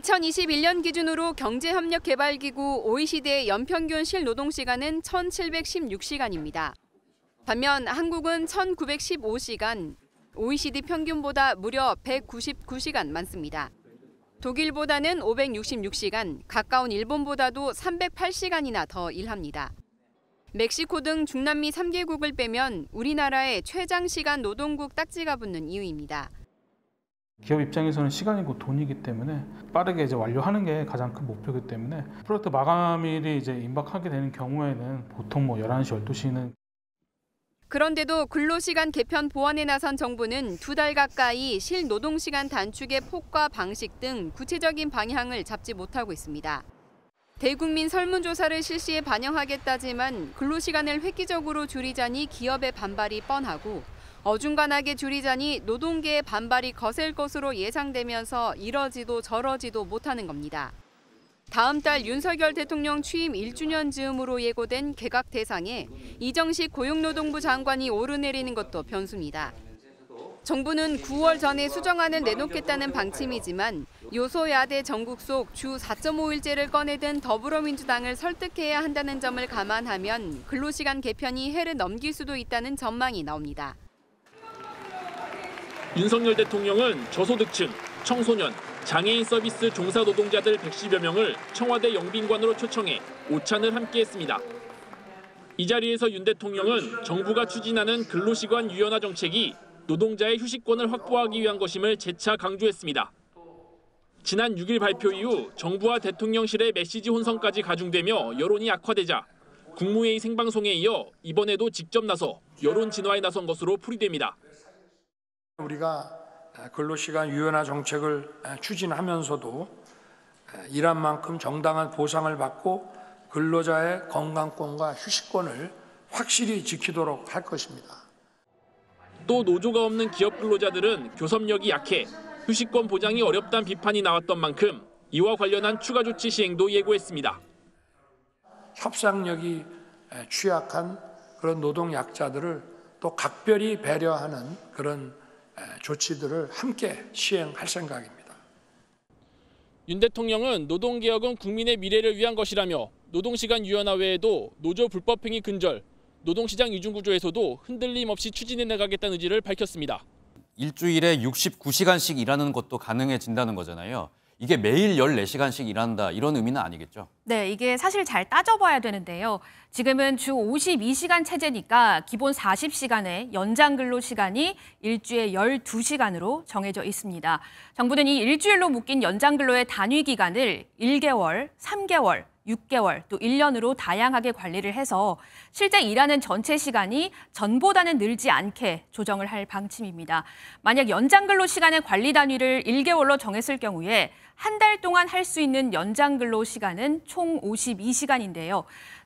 2021년 기준으로 경제협력개발기구 OECD의 연평균 실노동시간은 1,716시간입니다. 반면 한국은 1,915시간, OECD 평균보다 무려 199시간 많습니다. 독일보다는 566시간, 가까운 일본보다도 308시간이나 더 일합니다. 멕시코 등 중남미 3개국을 빼면 우리나라의 최장시간 노동국 딱지가 붙는 이유입니다. 기업 입장에서는 시간이고 돈이기 때문에 빠르게 이제 완료하는 게 가장 큰 목표이기 때문에 프로젝트 마감일이 이제 임박하게 되는 경우에는 보통 뭐 11시, 12시는 그런데도 근로시간 개편 보완에 나선 정부는 두 달 가까이 실노동시간 단축의 폭과 방식 등 구체적인 방향을 잡지 못하고 있습니다. 대국민 설문조사를 실시에 반영하겠다지만 근로시간을 획기적으로 줄이자니 기업의 반발이 뻔하고 어중간하게 줄이자니 노동계의 반발이 거셀 것으로 예상되면서 이러지도 저러지도 못하는 겁니다. 다음 달 윤석열 대통령 취임 1주년 즈음으로 예고된 개각 대상에 이정식 고용노동부 장관이 오르내리는 것도 변수입니다. 정부는 9월 전에 수정안을 내놓겠다는 방침이지만 요소야대 전국 속 주 4.5일제를 꺼내든 더불어민주당을 설득해야 한다는 점을 감안하면 근로시간 개편이 해를 넘길 수도 있다는 전망이 나옵니다. 윤석열 대통령은 저소득층, 청소년, 장애인 서비스 종사 노동자들 110여 명을 청와대 영빈관으로 초청해 오찬을 함께했습니다. 이 자리에서 윤 대통령은 정부가 추진하는 근로시간 유연화 정책이 노동자의 휴식권을 확보하기 위한 것임을 재차 강조했습니다. 지난 6일 발표 이후 정부와 대통령실의 메시지 혼선까지 가중되며 여론이 악화되자 국무회의 생방송에 이어 이번에도 직접 나서 여론 진화에 나선 것으로 풀이됩니다. 우리가 아, 근로시간 유연화 정책을 아, 추진하면서도 아, 일한 만큼 정당한 보상을 받고 근로자의 건강권과 휴식권을 확실히 지키도록 할 것입니다. 또 노조가 없는 기업 근로자들은 교섭력이 약해 휴식권 보장이 어렵다는 비판이 나왔던 만큼 이와 관련한 추가 조치 시행도 예고했습니다. 협상력이 취약한 그런 노동 약자들을 또 각별히 배려하는 그런 조치들을 함께 시행할 생각입니다. 윤 대통령은 노동개혁은 국민의 미래를 위한 것이라며 노동시간 유연화 외에도 노조 불법행위 근절, 노동시장 이중구조에서도 흔들림 없이 추진해 나가겠다는 의지를 밝혔습니다. 일주일에 69시간씩 일하는 것도 가능해진다는 거잖아요. 이게 매일 14시간씩 일한다 이런 의미는 아니겠죠? 네, 이게 사실 잘 따져봐야 되는데요. 지금은 주 52시간 체제니까 기본 40시간의 연장 근로 시간이 일주에 12시간으로 정해져 있습니다. 정부는 이 일주일로 묶인 연장 근로의 단위 기간을 1개월, 3개월, 6개월 또 1년으로 다양하게 관리를 해서 실제 일하는 전체 시간이 전보다는 늘지 않게 조정을 할 방침입니다. 만약 연장 근로 시간의 관리 단위를 1개월로 정했을 경우에 한 달 동안 할 수 있는 연장 근로 시간은 총 52시간인데요.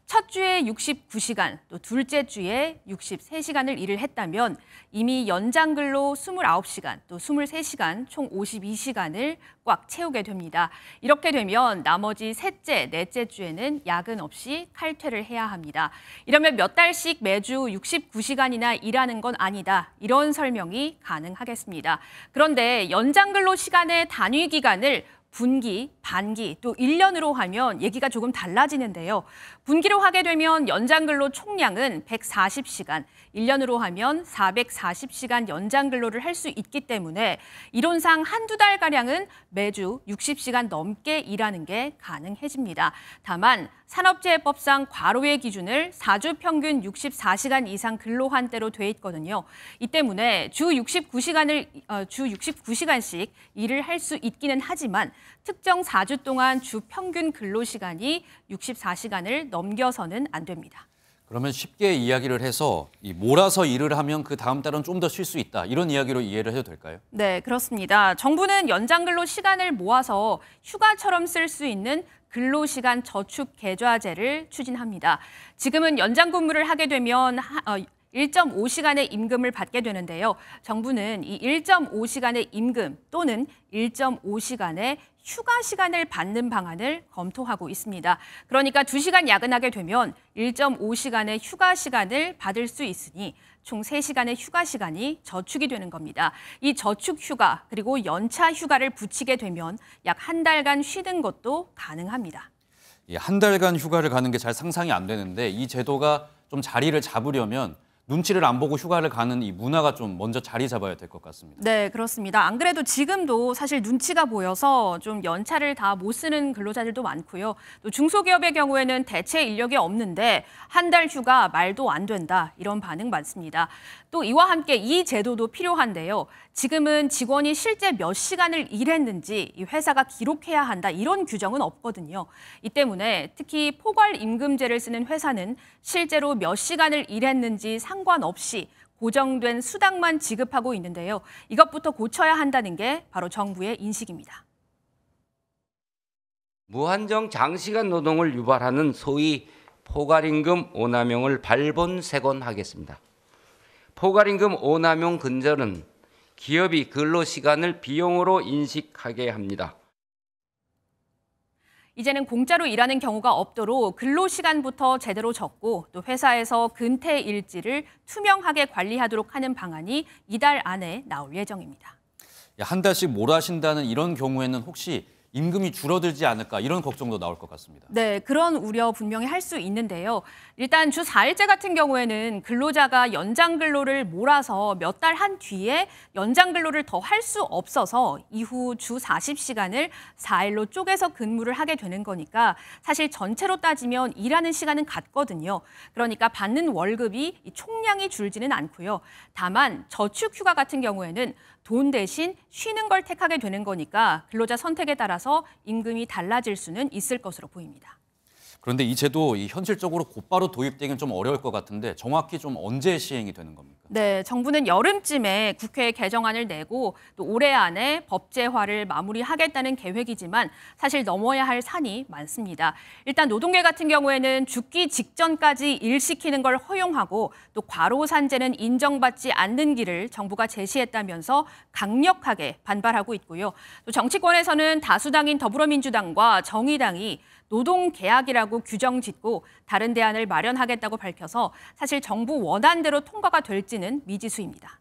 첫 주에 69시간, 또 둘째 주에 63시간을 일을 했다면 이미 연장 근로 29시간, 또 23시간, 총 52시간을 꽉 채우게 됩니다. 이렇게 되면 나머지 셋째, 넷째 주에는 야근 없이 칼퇴를 해야 합니다. 이러면 몇 달씩 매주 69시간이나 일하는 건 아니다. 이런 설명이 가능하겠습니다. 그런데 연장 근로 시간의 단위 기간을 분기, 반기, 또 1년으로 하면 얘기가 조금 달라지는데요. 분기로 하게 되면 연장근로 총량은 140시간, 1년으로 하면 440시간 연장근로를 할 수 있기 때문에 이론상 한두 달가량은 매주 60시간 넘게 일하는 게 가능해집니다. 다만 산업재해법상 과로의 기준을 4주 평균 64시간 이상 근로한 때로 돼 있거든요. 이 때문에 주 69시간을 어, 주 69시간씩 일을 할 수 있기는 하지만 특정 4주 동안 주 평균 근로시간이 64시간을 넘겨서는 안 됩니다. 그러면 쉽게 이야기를 해서 몰아서 일을 하면 그 다음 달은 좀 더 쉴 수 있다 이런 이야기로 이해를 해도 될까요? 네 그렇습니다. 정부는 연장근로 시간을 모아서 휴가처럼 쓸 수 있는 근로시간 저축 계좌제를 추진합니다. 지금은 연장 근무를 하게 되면 1.5시간의 어, 임금을 받게 되는데요. 정부는 이 1.5시간의 임금 또는 1.5시간의 휴가 시간을 받는 방안을 검토하고 있습니다. 그러니까 2시간 야근하게 되면 1.5시간의 휴가 시간을 받을 수 있으니 총 3시간의 휴가 시간이 저축이 되는 겁니다. 이 저축 휴가 그리고 연차 휴가를 붙이게 되면 약 한 달간 쉬는 것도 가능합니다. 예, 한 달간 휴가를 가는 게 잘 상상이 안 되는데 이 제도가 좀 자리를 잡으려면 눈치를 안 보고 휴가를 가는 이 문화가 좀 먼저 자리 잡아야 될 것 같습니다. 네, 그렇습니다. 안 그래도 지금도 사실 눈치가 보여서 좀 연차를 다 못 쓰는 근로자들도 많고요. 또 중소기업의 경우에는 대체 인력이 없는데 한 달 휴가 말도 안 된다 이런 반응 많습니다. 또 이와 함께 이 제도도 필요한데요. 지금은 직원이 실제 몇 시간을 일했는지 이 회사가 기록해야 한다 이런 규정은 없거든요. 이 때문에 특히 포괄 임금제를 쓰는 회사는 실제로 몇 시간을 일했는지 상 상관없이 고정된 수당만 지급하고 있는데요. 이것부터 고쳐야 한다는 게 바로 정부의 인식입니다. 무한정 장시간 노동을 유발하는 소위 포괄임금 오남용을 발본색원하겠습니다. 포괄임금 오남용 근절은 기업이 근로시간을 비용으로 인식하게 합니다. 이제는 공짜로 일하는 경우가 없도록 근로시간부터 제대로 적고 또 회사에서 근태 일지를 투명하게 관리하도록 하는 방안이 이달 안에 나올 예정입니다. 한 달씩 몰아신다는 이런 경우에는 혹시 임금이 줄어들지 않을까 이런 걱정도 나올 것 같습니다. 네, 그런 우려 분명히 할 수 있는데요. 일단 주 4일제 같은 경우에는 근로자가 연장 근로를 몰아서 몇 달 한 뒤에 연장 근로를 더 할 수 없어서 이후 주 40시간을 4일로 쪼개서 근무를 하게 되는 거니까 사실 전체로 따지면 일하는 시간은 같거든요. 그러니까 받는 월급이 총량이 줄지는 않고요. 다만 저축 휴가 같은 경우에는 돈 대신 쉬는 걸 택하게 되는 거니까 근로자 선택에 따라서 임금이 달라질 수는 있을 것으로 보입니다. 그런데 이 제도 현실적으로 곧바로 도입되기는 좀 어려울 것 같은데 정확히 좀 언제 시행이 되는 겁니까? 네, 정부는 여름쯤에 국회에 개정안을 내고 또 올해 안에 법제화를 마무리하겠다는 계획이지만 사실 넘어야 할 산이 많습니다. 일단 노동계 같은 경우에는 죽기 직전까지 일시키는 걸 허용하고 또 과로산재는 인정받지 않는 길을 정부가 제시했다면서 강력하게 반발하고 있고요. 또 정치권에서는 다수당인 더불어민주당과 정의당이 노동계약이라고 규정짓고 다른 대안을 마련하겠다고 밝혀서 사실 정부 원안대로 통과가 될지 지는 미지수입니다.